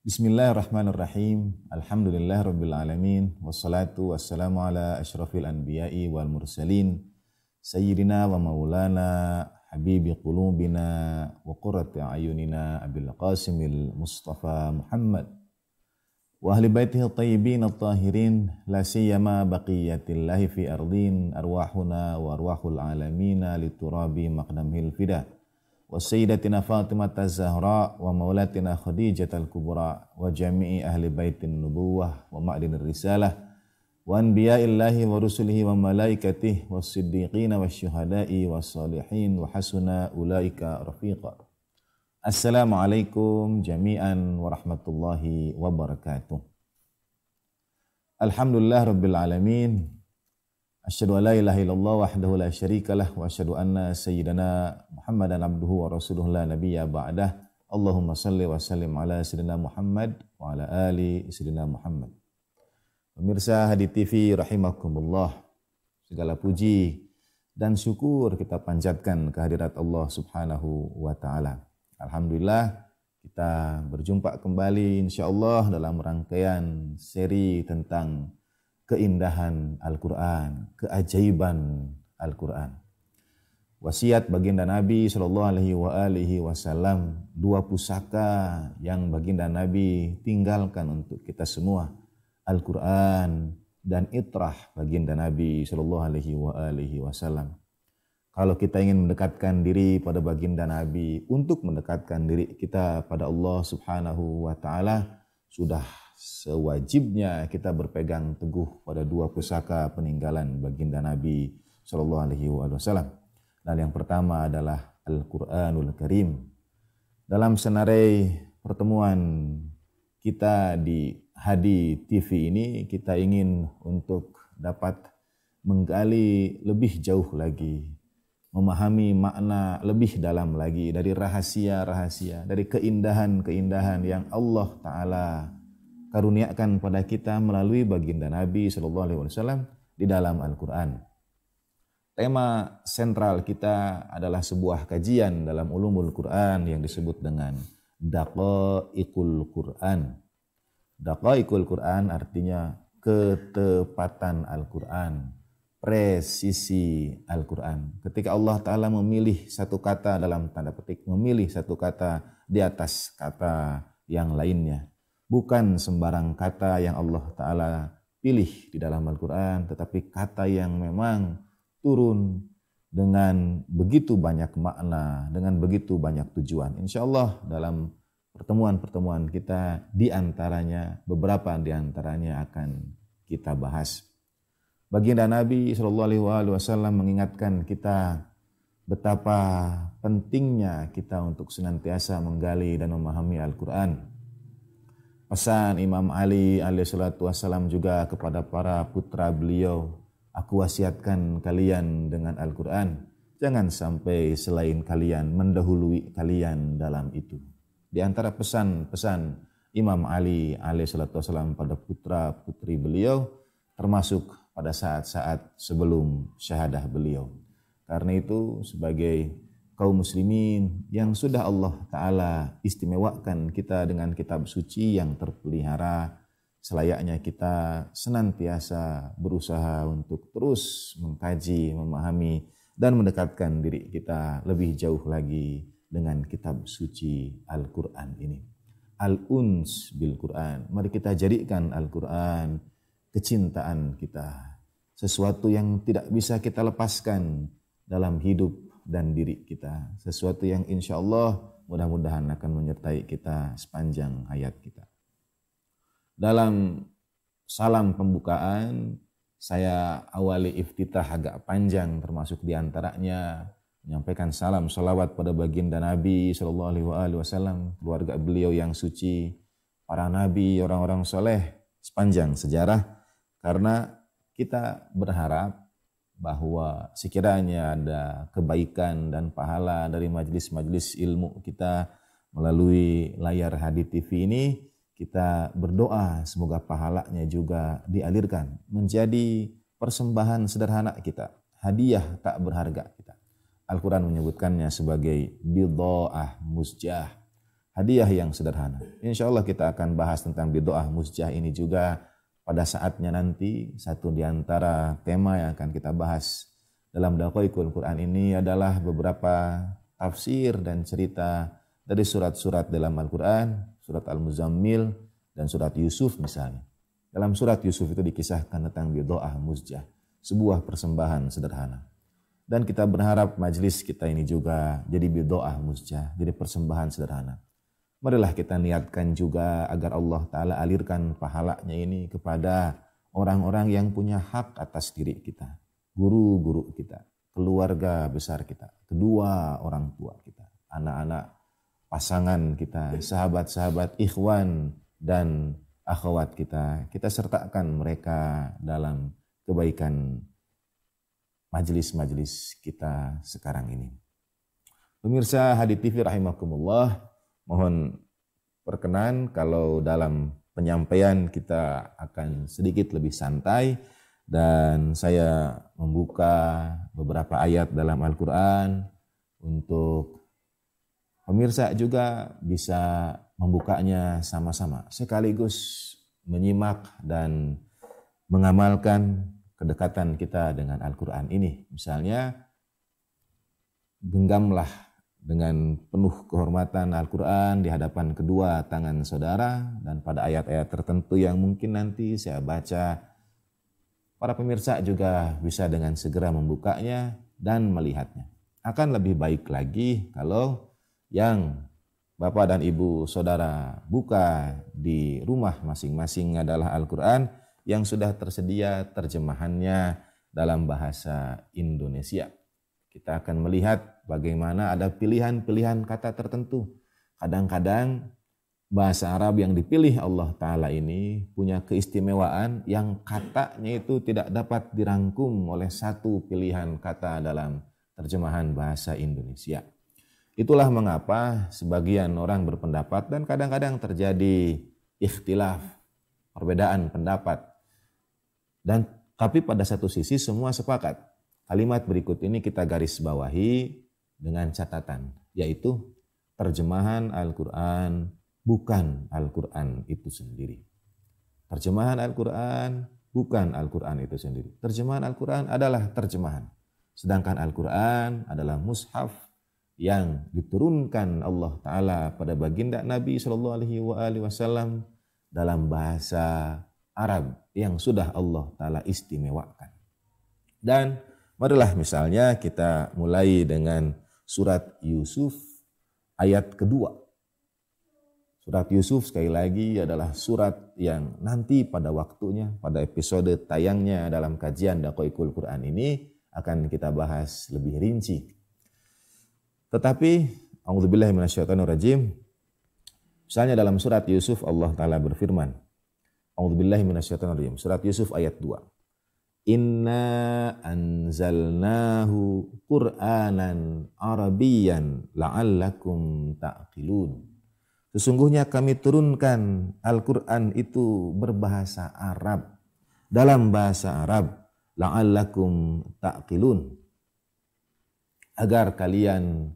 بسم الله الرحمن الرحيم الحمد لله رب العالمين والصلاة والسلام على أشرف الأنبياء والمرسلين سيدنا ومولانا حبيب قلوبنا وقرة عيوننا أبي القاسم المصطفى محمد وأهل بيته الطيبين الطاهرين لا سيما بقية الله في أرضين أرواحنا وأرواح العالمين للتراب مقدمه الفداء وسيدتنا فاطمة الزهراء ومولاتنا خديجة الكبرى وجميع أهل بيت النبوة ومعدن الرسالة وأنبياء الله ورسله وملائكته والصديقين والشهداء والصالحين وحسن أولئك رفيقا السلام عليكم جميعا ورحمة الله وبركاته الحمد لله رب العالمين Asyhadu an la ilaha illallah wahdahu la syarikalah wa asyhadu anna sayyidana Muhammadan abduhu wa rasuluhu la nabiyya ba'dah. Allahumma salli wa sallim ala sayyidina Muhammad wa ala ali sayyidina Muhammad. Pemirsa Hadi TV rahimakumullah. Segala puji dan syukur kita panjatkan kehadirat Allah Subhanahu wa taala. Alhamdulillah kita berjumpa kembali insya Allah dalam rangkaian seri tentang keindahan Al-Quran, keajaiban Al-Quran. Wasiat baginda Nabi Shallallahu Alaihi wa alihi Wasallam dua pusaka yang baginda Nabi tinggalkan untuk kita semua Al-Quran dan itrah baginda Nabi Shallallahu Alaihi wa alihi Wasallam. Kalau kita ingin mendekatkan diri pada baginda Nabi untuk mendekatkan diri kita pada Allah Subhanahu Wa Taala sudah sewajibnya kita berpegang teguh pada dua pusaka peninggalan baginda Nabi Shallallahu Alaihi Wasallam. Dan yang pertama adalah Al-Quranul Karim. Dalam senarai pertemuan kita di Hadi TV ini, kita ingin untuk dapat menggali lebih jauh lagi, memahami makna lebih dalam lagi dari rahasia-rahasia, dari keindahan-keindahan yang Allah Ta'ala karuniakan kepada kita melalui baginda Nabi Shallallahu Alaihi Wasallam di dalam Al-Quran. Tema sentral kita adalah sebuah kajian dalam ulumul Quran yang disebut dengan ikul Quran. ikul Quran artinya ketepatan Al-Quran, presisi Al-Quran. Ketika Allah Ta'ala memilih satu kata dalam tanda petik, memilih satu kata di atas kata yang lainnya bukan sembarang kata yang Allah Ta'ala pilih di dalam Al-Quran, tetapi kata yang memang turun dengan begitu banyak makna, dengan begitu banyak tujuan. Insya Allah dalam pertemuan-pertemuan kita di antaranya, beberapa di antaranya akan kita bahas. Baginda Nabi Shallallahu Alaihi Wasallam mengingatkan kita betapa pentingnya kita untuk senantiasa menggali dan memahami Al-Quran Pesan Imam Ali alaihissalatu wassalam juga kepada para putra beliau, aku wasiatkan kalian dengan Al-Quran. Jangan sampai selain kalian mendahului kalian dalam itu. Di antara pesan-pesan Imam Ali alaihissalatu wassalam pada putra putri beliau, termasuk pada saat-saat sebelum syahadah beliau. Karena itu sebagai kaum muslimin yang sudah Allah Ta'ala istimewakan kita dengan kitab suci yang terpelihara. Selayaknya kita senantiasa berusaha untuk terus mengkaji, memahami, dan mendekatkan diri kita lebih jauh lagi dengan kitab suci Al-Quran ini. Al-Uns Bil-Quran. Mari kita jadikan Al-Quran kecintaan kita. Sesuatu yang tidak bisa kita lepaskan dalam hidup dan diri kita. Sesuatu yang insya Allah mudah-mudahan akan menyertai kita sepanjang hayat kita. Dalam salam pembukaan, saya awali iftitah agak panjang termasuk diantaranya menyampaikan salam salawat pada baginda Nabi saw keluarga beliau yang suci, para nabi, orang-orang soleh sepanjang sejarah, karena kita berharap bahwa sekiranya ada kebaikan dan pahala dari majelis-majelis ilmu kita melalui layar Hadi TV ini, kita berdoa semoga pahalanya juga dialirkan menjadi persembahan sederhana kita, hadiah tak berharga kita. Al-Quran menyebutkannya sebagai bidoah musjah, hadiah yang sederhana. Insya Allah kita akan bahas tentang bidoah musjah ini juga pada saatnya nanti satu di antara tema yang akan kita bahas dalam Dakoikul Quran ini adalah beberapa tafsir dan cerita dari surat-surat dalam Al-Quran, surat Al-Muzammil, dan surat Yusuf misalnya. Dalam surat Yusuf itu dikisahkan tentang doa muzjah, sebuah persembahan sederhana. Dan kita berharap majlis kita ini juga jadi bidoah muzjah, jadi persembahan sederhana. Marilah kita niatkan juga agar Allah Ta'ala alirkan pahalanya ini kepada orang-orang yang punya hak atas diri kita. Guru-guru kita, keluarga besar kita, kedua orang tua kita, anak-anak pasangan kita, sahabat-sahabat ikhwan dan akhwat kita. Kita sertakan mereka dalam kebaikan majelis-majelis kita sekarang ini. Pemirsa Hadi TV rahimakumullah Mohon perkenan kalau dalam penyampaian kita akan sedikit lebih santai dan saya membuka beberapa ayat dalam Al-Qur'an untuk pemirsa juga bisa membukanya sama-sama sekaligus menyimak dan mengamalkan kedekatan kita dengan Al-Qur'an ini. Misalnya genggamlah dengan penuh kehormatan Al-Quran di hadapan kedua tangan saudara dan pada ayat-ayat tertentu yang mungkin nanti saya baca para pemirsa juga bisa dengan segera membukanya dan melihatnya. Akan lebih baik lagi kalau yang Bapak dan Ibu saudara buka di rumah masing-masing adalah Al-Quran yang sudah tersedia terjemahannya dalam bahasa Indonesia. Kita akan melihat Bagaimana ada pilihan-pilihan kata tertentu. Kadang-kadang bahasa Arab yang dipilih Allah Ta'ala ini punya keistimewaan yang katanya itu tidak dapat dirangkum oleh satu pilihan kata dalam terjemahan bahasa Indonesia. Itulah mengapa sebagian orang berpendapat dan kadang-kadang terjadi ikhtilaf, perbedaan pendapat. Dan tapi pada satu sisi semua sepakat. Kalimat berikut ini kita garis bawahi dengan catatan, yaitu terjemahan Al-Quran bukan Al-Quran itu sendiri. Terjemahan Al-Quran bukan Al-Quran itu sendiri. Terjemahan Al-Quran adalah terjemahan. Sedangkan Al-Quran adalah mushaf yang diturunkan Allah Ta'ala pada baginda Nabi saw dalam bahasa Arab yang sudah Allah Ta'ala istimewakan. Dan marilah misalnya kita mulai dengan surat Yusuf ayat kedua. Surat Yusuf sekali lagi adalah surat yang nanti pada waktunya, pada episode tayangnya dalam kajian Dakoikul Quran ini akan kita bahas lebih rinci. Tetapi, rajim. misalnya dalam surat Yusuf Allah Ta'ala berfirman, A'udzubillahiminasyaitonirrajim, surat Yusuf ayat 2. Inna anzalnahu Qur'anan Arabiyan la'allakum ta'qilun. Sesungguhnya kami turunkan Al-Qur'an itu berbahasa Arab. Dalam bahasa Arab la'allakum ta'qilun. Agar kalian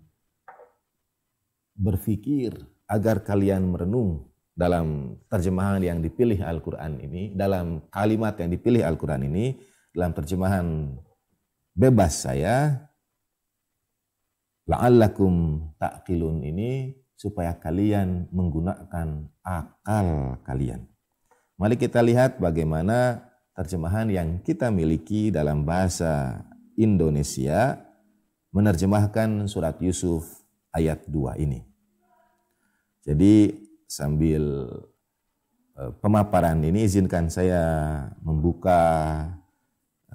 berfikir, agar kalian merenung dalam terjemahan yang dipilih Al-Qur'an ini, dalam kalimat yang dipilih Al-Qur'an ini, dalam terjemahan bebas saya la'allakum ta'qilun ini supaya kalian menggunakan akal kalian. Mari kita lihat bagaimana terjemahan yang kita miliki dalam bahasa Indonesia menerjemahkan surat Yusuf ayat 2 ini. Jadi sambil eh, pemaparan ini izinkan saya membuka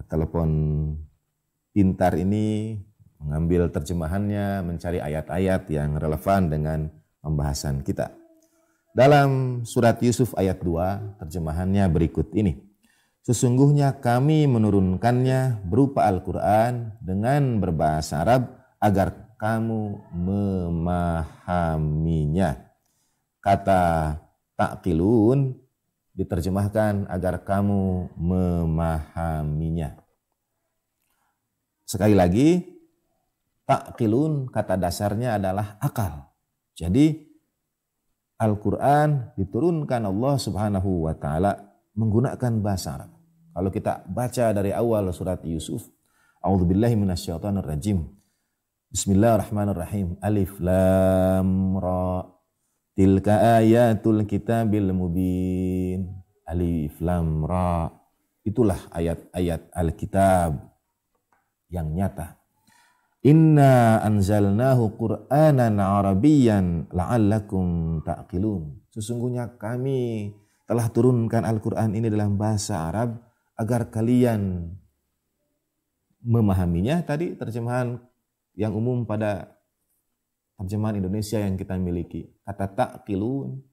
telepon pintar ini mengambil terjemahannya, mencari ayat-ayat yang relevan dengan pembahasan kita. Dalam surat Yusuf ayat 2, terjemahannya berikut ini. Sesungguhnya kami menurunkannya berupa Al-Quran dengan berbahasa Arab agar kamu memahaminya. Kata takilun diterjemahkan agar kamu memahaminya. Sekali lagi, takilun kata dasarnya adalah akal. Jadi Al-Quran diturunkan Allah subhanahu wa ta'ala menggunakan bahasa Arab. Kalau kita baca dari awal surat Yusuf, A'udzubillahiminasyaitanirrajim. Bismillahirrahmanirrahim. Alif lam ra Tilka ayatul kitabil mubin. Alif lam ra. Itulah ayat-ayat Alkitab yang nyata. Inna anzalnahu Qur'anan Arabiyyan la'allakum ta'qilun. Sesungguhnya kami telah turunkan Al-Qur'an ini dalam bahasa Arab agar kalian memahaminya tadi terjemahan yang umum pada terjemahan Indonesia yang kita miliki. Kata tak kilun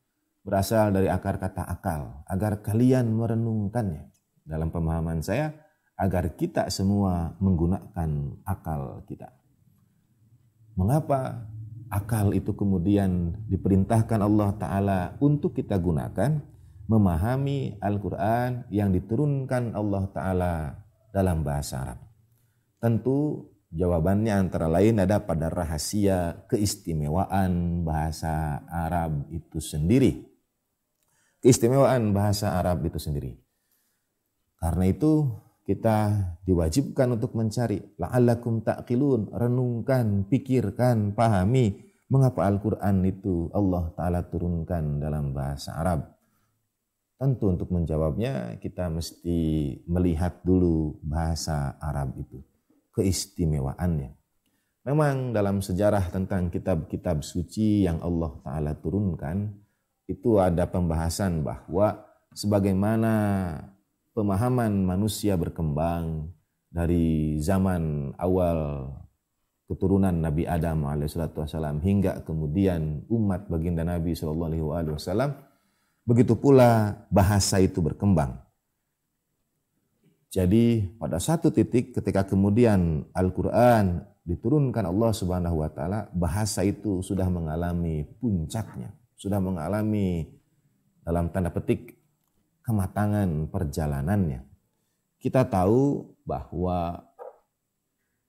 berasal dari akar kata akal, agar kalian merenungkannya. Dalam pemahaman saya, agar kita semua menggunakan akal kita. Mengapa akal itu kemudian diperintahkan Allah Ta'ala untuk kita gunakan memahami Al-Quran yang diturunkan Allah Ta'ala dalam bahasa Arab. Tentu Jawabannya antara lain ada pada rahasia keistimewaan bahasa Arab itu sendiri. Keistimewaan bahasa Arab itu sendiri. Karena itu kita diwajibkan untuk mencari la'allakum ta'qilun, renungkan, pikirkan, pahami mengapa Al-Qur'an itu Allah taala turunkan dalam bahasa Arab. Tentu untuk menjawabnya kita mesti melihat dulu bahasa Arab itu keistimewaannya. Memang dalam sejarah tentang kitab-kitab suci yang Allah Ta'ala turunkan, itu ada pembahasan bahwa sebagaimana pemahaman manusia berkembang dari zaman awal keturunan Nabi Adam alaihissalam hingga kemudian umat baginda Nabi saw. Begitu pula bahasa itu berkembang. Jadi pada satu titik ketika kemudian Al-Quran diturunkan Allah Subhanahu wa taala, bahasa itu sudah mengalami puncaknya, sudah mengalami dalam tanda petik kematangan perjalanannya. Kita tahu bahwa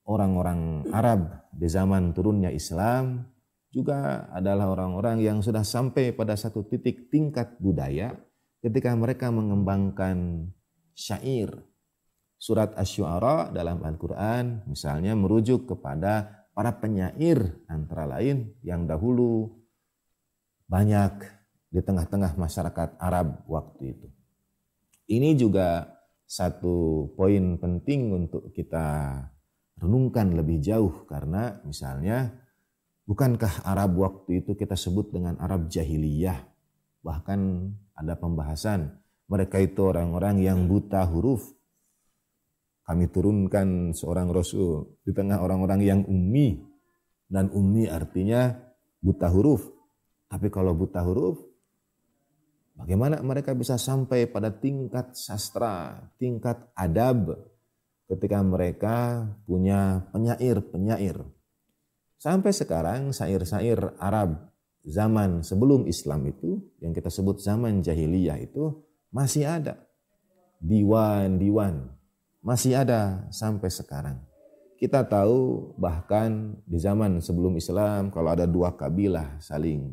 orang-orang Arab di zaman turunnya Islam juga adalah orang-orang yang sudah sampai pada satu titik tingkat budaya ketika mereka mengembangkan syair, surat Asy-Syu'ara dalam Al-Qur'an misalnya merujuk kepada para penyair antara lain yang dahulu banyak di tengah-tengah masyarakat Arab waktu itu. Ini juga satu poin penting untuk kita renungkan lebih jauh karena misalnya bukankah Arab waktu itu kita sebut dengan Arab jahiliyah bahkan ada pembahasan mereka itu orang-orang yang buta huruf kami turunkan seorang rasul di tengah orang-orang yang ummi. Dan ummi artinya buta huruf. Tapi kalau buta huruf, bagaimana mereka bisa sampai pada tingkat sastra, tingkat adab ketika mereka punya penyair-penyair. Sampai sekarang syair-syair Arab zaman sebelum Islam itu yang kita sebut zaman jahiliyah itu masih ada diwan-diwan masih ada sampai sekarang. Kita tahu bahkan di zaman sebelum Islam kalau ada dua kabilah saling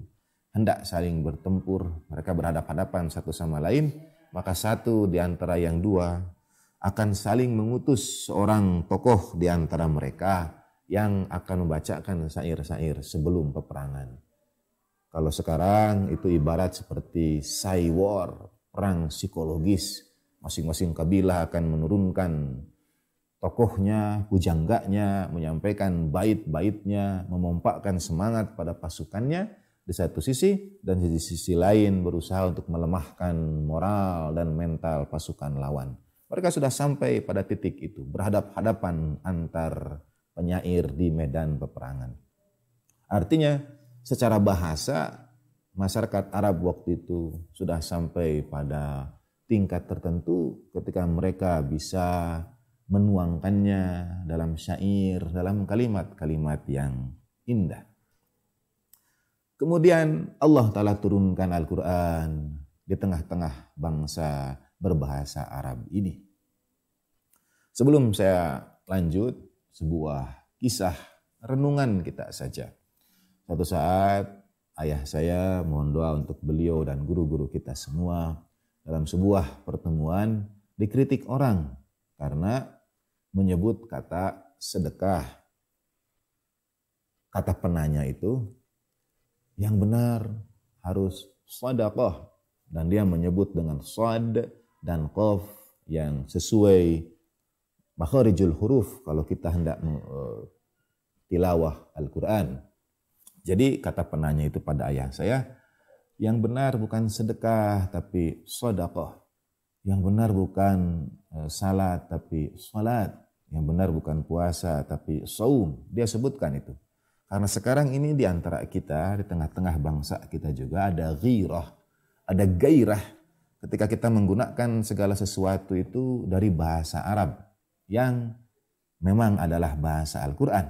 hendak saling bertempur, mereka berhadapan-hadapan satu sama lain, maka satu di antara yang dua akan saling mengutus seorang tokoh di antara mereka yang akan membacakan syair-syair sebelum peperangan. Kalau sekarang itu ibarat seperti cyber war, perang psikologis Masing-masing kabilah akan menurunkan tokohnya, pujangganya, menyampaikan bait-baitnya, memompakkan semangat pada pasukannya di satu sisi dan di sisi lain berusaha untuk melemahkan moral dan mental pasukan lawan. Mereka sudah sampai pada titik itu, berhadap-hadapan antar penyair di medan peperangan. Artinya, secara bahasa masyarakat Arab waktu itu sudah sampai pada tingkat tertentu ketika mereka bisa menuangkannya dalam syair, dalam kalimat-kalimat yang indah. Kemudian Allah Ta'ala turunkan Al-Quran di tengah-tengah bangsa berbahasa Arab ini. Sebelum saya lanjut, sebuah kisah renungan kita saja. Suatu saat ayah saya mohon doa untuk beliau dan guru-guru kita semua dalam sebuah pertemuan dikritik orang karena menyebut kata sedekah. Kata penanya itu yang benar harus sadaqah dan dia menyebut dengan sad dan qaf yang sesuai makharijul huruf kalau kita hendak e, tilawah Al-Qur'an. Jadi kata penanya itu pada ayah saya yang benar bukan sedekah tapi sodakoh. Yang benar bukan eh, salat tapi salat. Yang benar bukan puasa tapi saum. Dia sebutkan itu. Karena sekarang ini di antara kita, di tengah-tengah bangsa kita juga ada ghirah, ada gairah ketika kita menggunakan segala sesuatu itu dari bahasa Arab yang memang adalah bahasa Al-Quran.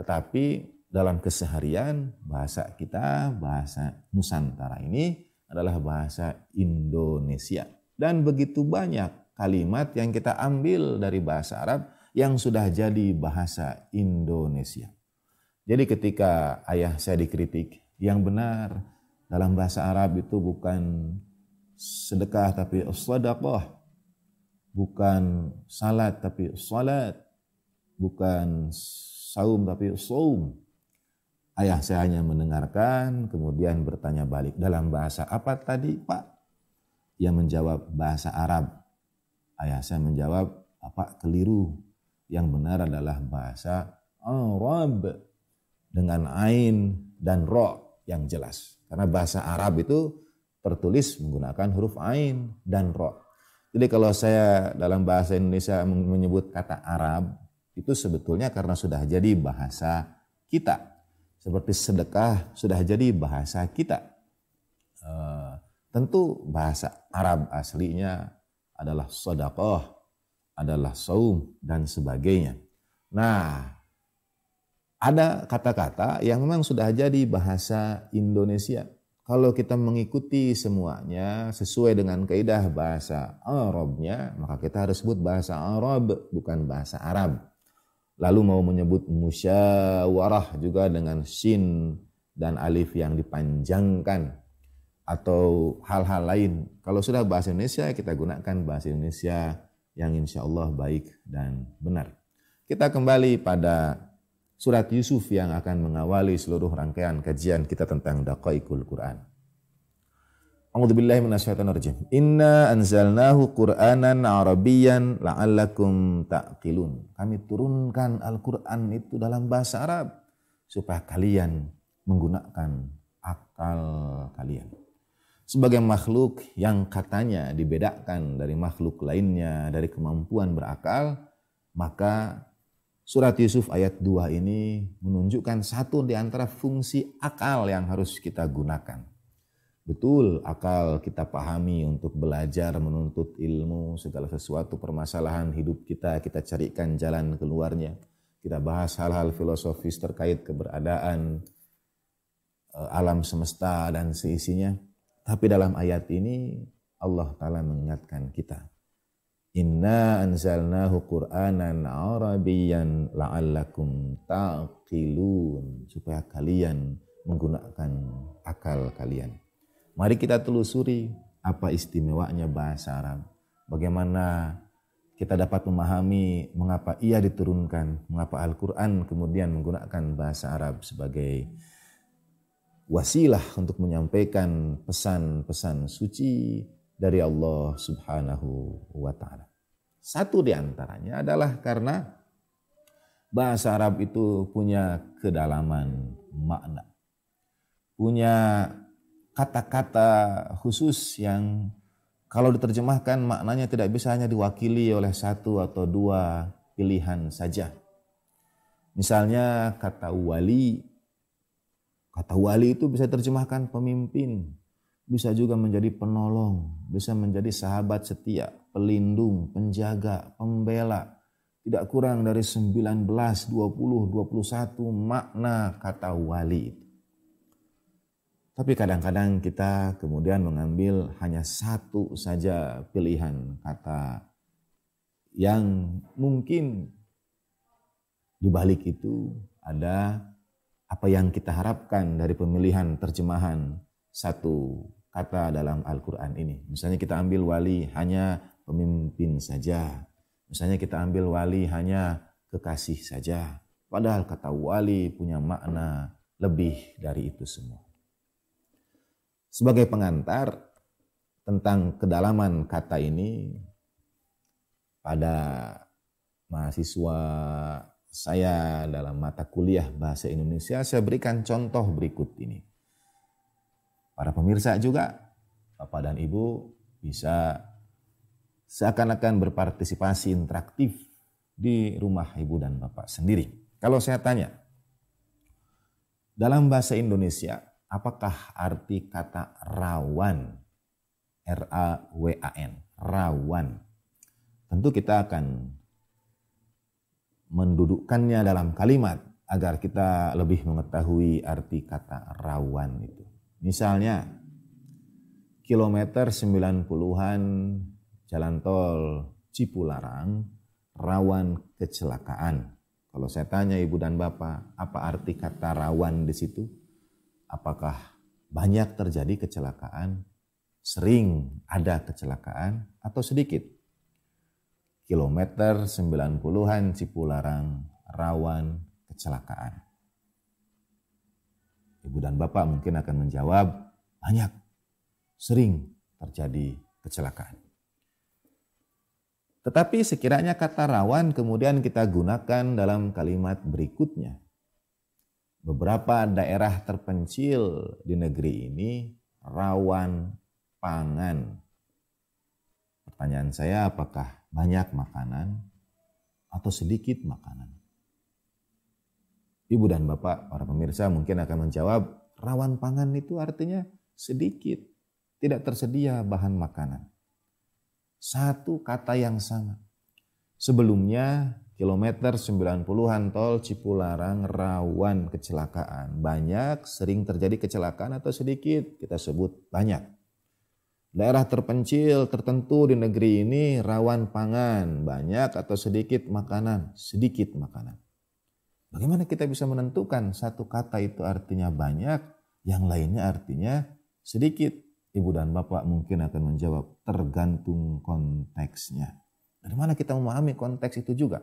Tetapi dalam keseharian bahasa kita, bahasa Nusantara ini adalah bahasa Indonesia. Dan begitu banyak kalimat yang kita ambil dari bahasa Arab yang sudah jadi bahasa Indonesia. Jadi ketika ayah saya dikritik, yang benar dalam bahasa Arab itu bukan sedekah tapi sedekah. Bukan salat tapi salat. Bukan saum tapi saum Ayah saya hanya mendengarkan, kemudian bertanya balik, dalam bahasa apa tadi pak? Ia menjawab bahasa Arab. Ayah saya menjawab, apa keliru. Yang benar adalah bahasa Arab. Dengan ain dan ro yang jelas. Karena bahasa Arab itu tertulis menggunakan huruf ain dan ro. Jadi kalau saya dalam bahasa Indonesia menyebut kata Arab, itu sebetulnya karena sudah jadi bahasa kita seperti sedekah sudah jadi bahasa kita. E, tentu bahasa Arab aslinya adalah sodakoh, adalah saum dan sebagainya. Nah, ada kata-kata yang memang sudah jadi bahasa Indonesia. Kalau kita mengikuti semuanya sesuai dengan kaidah bahasa Arabnya, maka kita harus sebut bahasa Arab bukan bahasa Arab. Lalu mau menyebut musyawarah juga dengan sin dan alif yang dipanjangkan atau hal-hal lain. Kalau sudah bahasa Indonesia, kita gunakan bahasa Indonesia yang insya Allah baik dan benar. Kita kembali pada surat Yusuf yang akan mengawali seluruh rangkaian kajian kita tentang dakwah Quran. A'udzu billahi minasyaitonir rajim. Inna anzalnahu Qur'anan Arabiyyan la'allakum ta'qilun. Kami turunkan Al-Qur'an itu dalam bahasa Arab supaya kalian menggunakan akal kalian. Sebagai makhluk yang katanya dibedakan dari makhluk lainnya dari kemampuan berakal, maka surat Yusuf ayat 2 ini menunjukkan satu di antara fungsi akal yang harus kita gunakan betul akal kita pahami untuk belajar menuntut ilmu segala sesuatu permasalahan hidup kita kita carikan jalan keluarnya kita bahas hal-hal filosofis terkait keberadaan eh, alam semesta dan seisinya tapi dalam ayat ini Allah taala mengingatkan kita Inna anzalnahu Qur'anan Arabiyan la'allakum taqilun supaya kalian menggunakan akal kalian. Mari kita telusuri apa istimewanya bahasa Arab. Bagaimana kita dapat memahami mengapa ia diturunkan, mengapa Al-Quran kemudian menggunakan bahasa Arab sebagai wasilah untuk menyampaikan pesan-pesan suci dari Allah Subhanahu wa Ta'ala. Satu di antaranya adalah karena bahasa Arab itu punya kedalaman makna, punya kata-kata khusus yang kalau diterjemahkan maknanya tidak bisa hanya diwakili oleh satu atau dua pilihan saja. Misalnya kata wali, kata wali itu bisa terjemahkan pemimpin, bisa juga menjadi penolong, bisa menjadi sahabat setia, pelindung, penjaga, pembela. Tidak kurang dari 19, 20, 21 makna kata wali itu. Tapi kadang-kadang kita kemudian mengambil hanya satu saja pilihan kata yang mungkin di balik itu ada apa yang kita harapkan dari pemilihan terjemahan satu kata dalam Al-Quran ini. Misalnya kita ambil wali hanya pemimpin saja. Misalnya kita ambil wali hanya kekasih saja. Padahal kata wali punya makna lebih dari itu semua. Sebagai pengantar tentang kedalaman kata ini pada mahasiswa saya dalam mata kuliah bahasa Indonesia saya berikan contoh berikut ini. Para pemirsa juga, Bapak dan Ibu bisa seakan-akan berpartisipasi interaktif di rumah ibu dan bapak sendiri. Kalau saya tanya, dalam bahasa Indonesia, Apakah arti kata rawan? R-A-W-A-N, rawan. Tentu kita akan mendudukkannya dalam kalimat agar kita lebih mengetahui arti kata rawan itu. Misalnya, kilometer 90-an jalan tol Cipularang rawan kecelakaan. Kalau saya tanya ibu dan bapak, apa arti kata rawan di situ? apakah banyak terjadi kecelakaan, sering ada kecelakaan, atau sedikit. Kilometer 90-an Cipularang rawan kecelakaan. Ibu dan Bapak mungkin akan menjawab, banyak, sering terjadi kecelakaan. Tetapi sekiranya kata rawan kemudian kita gunakan dalam kalimat berikutnya, beberapa daerah terpencil di negeri ini rawan pangan. Pertanyaan saya apakah banyak makanan atau sedikit makanan? Ibu dan Bapak, para pemirsa mungkin akan menjawab, rawan pangan itu artinya sedikit, tidak tersedia bahan makanan. Satu kata yang sama. Sebelumnya kilometer 90-an tol Cipularang rawan kecelakaan. Banyak sering terjadi kecelakaan atau sedikit, kita sebut banyak. Daerah terpencil tertentu di negeri ini rawan pangan, banyak atau sedikit makanan, sedikit makanan. Bagaimana kita bisa menentukan satu kata itu artinya banyak, yang lainnya artinya sedikit? Ibu dan bapak mungkin akan menjawab tergantung konteksnya. Dari mana kita memahami konteks itu juga?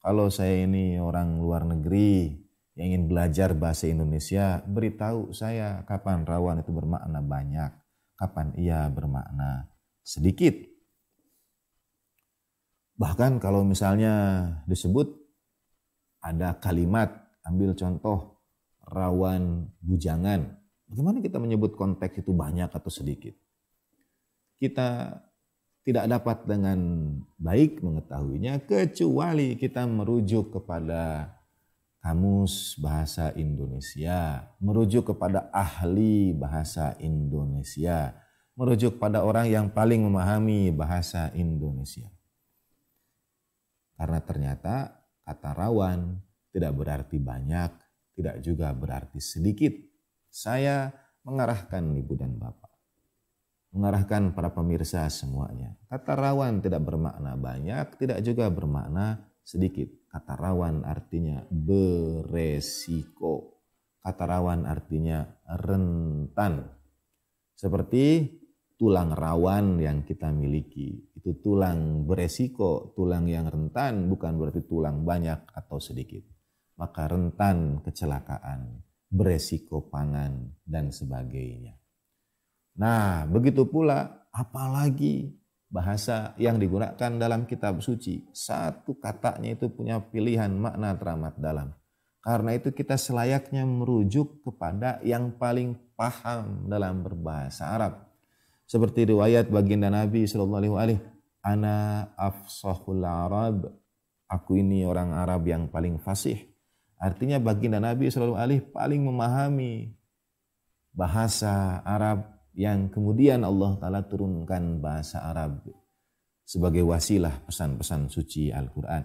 Kalau saya ini orang luar negeri yang ingin belajar bahasa Indonesia, beritahu saya kapan rawan itu bermakna banyak, kapan ia bermakna sedikit. Bahkan kalau misalnya disebut ada kalimat, ambil contoh rawan bujangan. Bagaimana kita menyebut konteks itu banyak atau sedikit? Kita tidak dapat dengan baik mengetahuinya kecuali kita merujuk kepada kamus bahasa Indonesia, merujuk kepada ahli bahasa Indonesia, merujuk pada orang yang paling memahami bahasa Indonesia. Karena ternyata kata rawan tidak berarti banyak, tidak juga berarti sedikit. Saya mengarahkan ibu dan bapak mengarahkan para pemirsa semuanya. Kata rawan tidak bermakna banyak, tidak juga bermakna sedikit. Kata rawan artinya beresiko. Kata rawan artinya rentan. Seperti tulang rawan yang kita miliki. Itu tulang beresiko, tulang yang rentan bukan berarti tulang banyak atau sedikit. Maka rentan kecelakaan, beresiko pangan, dan sebagainya. Nah, begitu pula apalagi bahasa yang digunakan dalam kitab suci. Satu katanya itu punya pilihan makna teramat dalam. Karena itu kita selayaknya merujuk kepada yang paling paham dalam berbahasa Arab. Seperti riwayat baginda Nabi saw Alaihi Ana afsahul Arab. Aku ini orang Arab yang paling fasih. Artinya baginda Nabi Shallallahu Alaihi paling memahami bahasa Arab yang kemudian Allah Ta'ala turunkan bahasa Arab sebagai wasilah pesan-pesan suci Al-Quran.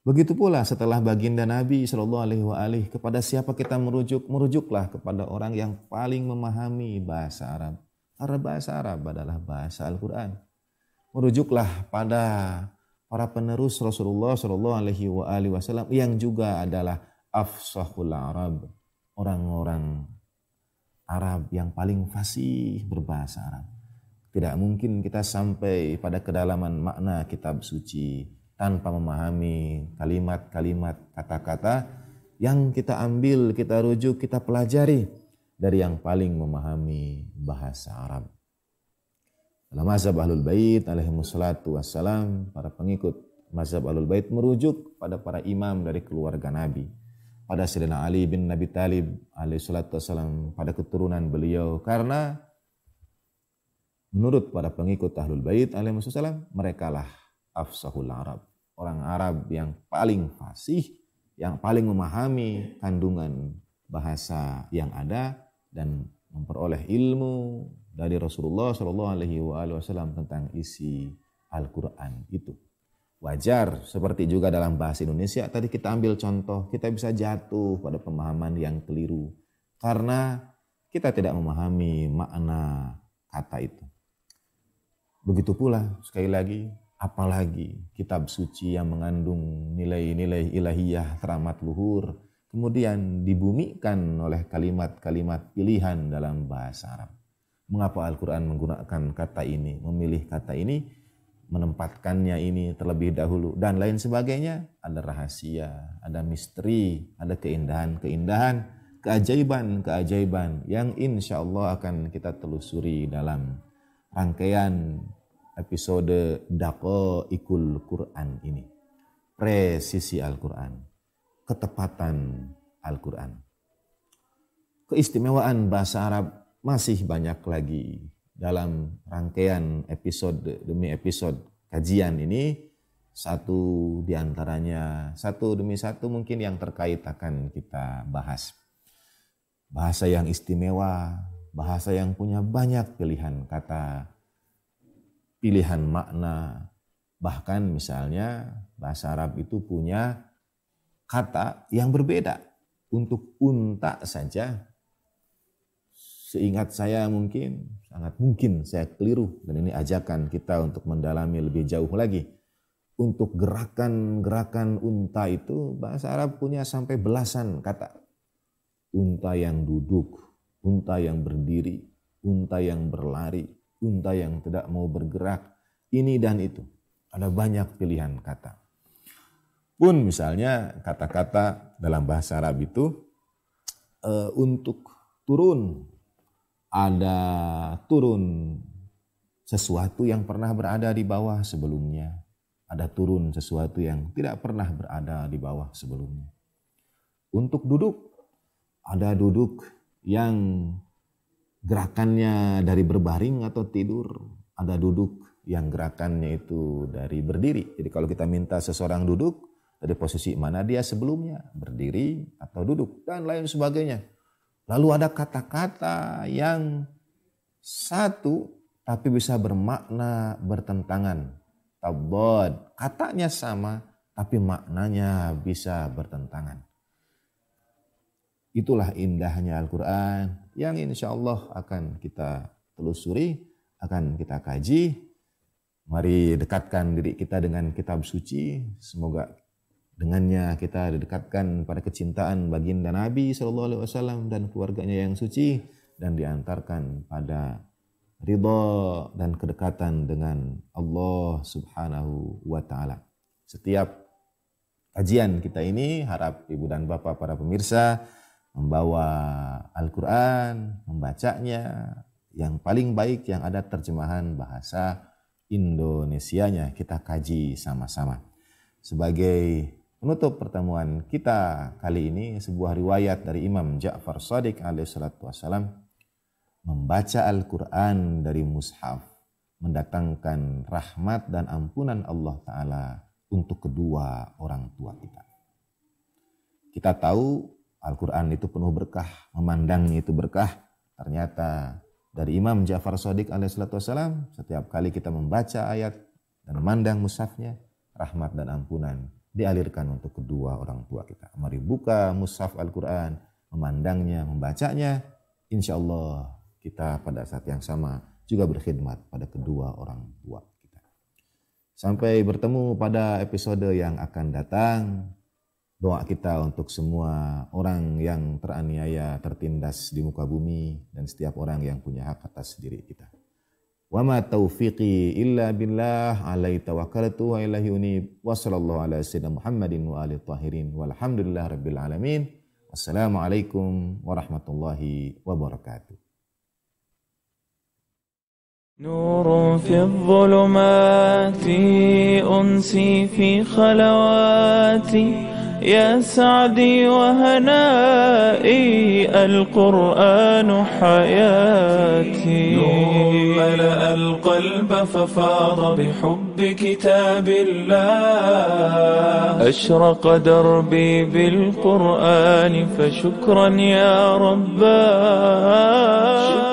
Begitu pula setelah baginda Nabi Shallallahu Alaihi Wasallam kepada siapa kita merujuk merujuklah kepada orang yang paling memahami bahasa Arab. Karena bahasa Arab adalah bahasa Al-Quran. Merujuklah pada para penerus Rasulullah Shallallahu Alaihi Wasallam yang juga adalah afsahul Arab, orang-orang Arab yang paling fasih berbahasa Arab. Tidak mungkin kita sampai pada kedalaman makna kitab suci tanpa memahami kalimat-kalimat kata-kata yang kita ambil, kita rujuk, kita pelajari dari yang paling memahami bahasa Arab. Dalam mazhab Ahlul Bait alaihi wassalatu wassalam, para pengikut mazhab Ahlul Bait merujuk pada para imam dari keluarga Nabi pada Sayyidina Ali bin Nabi Talib alaihi salatu wassalam, pada keturunan beliau. Karena menurut para pengikut Ahlul Bait alaihi wassalam, lah afsahul Arab. Orang Arab yang paling fasih, yang paling memahami kandungan bahasa yang ada dan memperoleh ilmu dari Rasulullah Shallallahu Alaihi Wasallam tentang isi Al-Quran itu. Wajar, seperti juga dalam bahasa Indonesia, tadi kita ambil contoh, kita bisa jatuh pada pemahaman yang keliru. Karena kita tidak memahami makna kata itu. Begitu pula, sekali lagi, apalagi kitab suci yang mengandung nilai-nilai ilahiyah teramat luhur, kemudian dibumikan oleh kalimat-kalimat pilihan dalam bahasa Arab. Mengapa Al-Quran menggunakan kata ini, memilih kata ini? menempatkannya ini terlebih dahulu dan lain sebagainya ada rahasia ada misteri ada keindahan keindahan keajaiban keajaiban yang insya Allah akan kita telusuri dalam rangkaian episode Dako Ikul Quran ini presisi Al-Quran ketepatan Al-Quran keistimewaan bahasa Arab masih banyak lagi dalam rangkaian episode demi episode kajian ini satu diantaranya satu demi satu mungkin yang terkait akan kita bahas bahasa yang istimewa bahasa yang punya banyak pilihan kata pilihan makna bahkan misalnya bahasa Arab itu punya kata yang berbeda untuk unta saja seingat saya mungkin Sangat mungkin saya keliru dan ini ajakan kita untuk mendalami lebih jauh lagi. Untuk gerakan-gerakan unta itu bahasa Arab punya sampai belasan kata. Unta yang duduk, unta yang berdiri, unta yang berlari, unta yang tidak mau bergerak, ini dan itu. Ada banyak pilihan kata. Pun misalnya kata-kata dalam bahasa Arab itu e, untuk turun ada turun sesuatu yang pernah berada di bawah sebelumnya. Ada turun sesuatu yang tidak pernah berada di bawah sebelumnya. Untuk duduk, ada duduk yang gerakannya dari berbaring atau tidur. Ada duduk yang gerakannya itu dari berdiri. Jadi kalau kita minta seseorang duduk, dari posisi mana dia sebelumnya, berdiri atau duduk, dan lain sebagainya Lalu ada kata-kata yang satu tapi bisa bermakna bertentangan. Tabod, katanya sama tapi maknanya bisa bertentangan. Itulah indahnya Al-Quran yang insya Allah akan kita telusuri, akan kita kaji. Mari dekatkan diri kita dengan kitab suci. Semoga dengannya kita didekatkan pada kecintaan baginda Nabi Shallallahu Alaihi Wasallam dan keluarganya yang suci dan diantarkan pada ridho dan kedekatan dengan Allah Subhanahu wa taala. Setiap kajian kita ini harap Ibu dan Bapak para pemirsa membawa Al-Qur'an, membacanya yang paling baik yang ada terjemahan bahasa Indonesianya kita kaji sama-sama. Sebagai Menutup pertemuan kita kali ini sebuah riwayat dari Imam Ja'far Sadiq alaihissalatu wassalam membaca Al-Quran dari mushaf mendatangkan rahmat dan ampunan Allah Ta'ala untuk kedua orang tua kita. Kita tahu Al-Quran itu penuh berkah, memandangnya itu berkah. Ternyata dari Imam Ja'far Sadiq alaihissalatu wassalam, setiap kali kita membaca ayat dan memandang mushafnya, rahmat dan ampunan dialirkan untuk kedua orang tua kita. Mari buka mushaf Al-Quran, memandangnya, membacanya. Insya Allah kita pada saat yang sama juga berkhidmat pada kedua orang tua kita. Sampai bertemu pada episode yang akan datang. Doa kita untuk semua orang yang teraniaya, tertindas di muka bumi, dan setiap orang yang punya hak atas diri kita. وما توفيقي إلا بالله علي توكلت وإليه أنيب وصلى الله على سيدنا محمد وآل الطاهرين والحمد لله رب العالمين السلام عليكم ورحمة الله وبركاته نور في الظلمات أنسي في خلواتي يا سعدي وهنائي القرآن حياتي ملأ القلب ففاض بحب كتاب الله أشرق دربي بالقرآن فشكرا يا رباه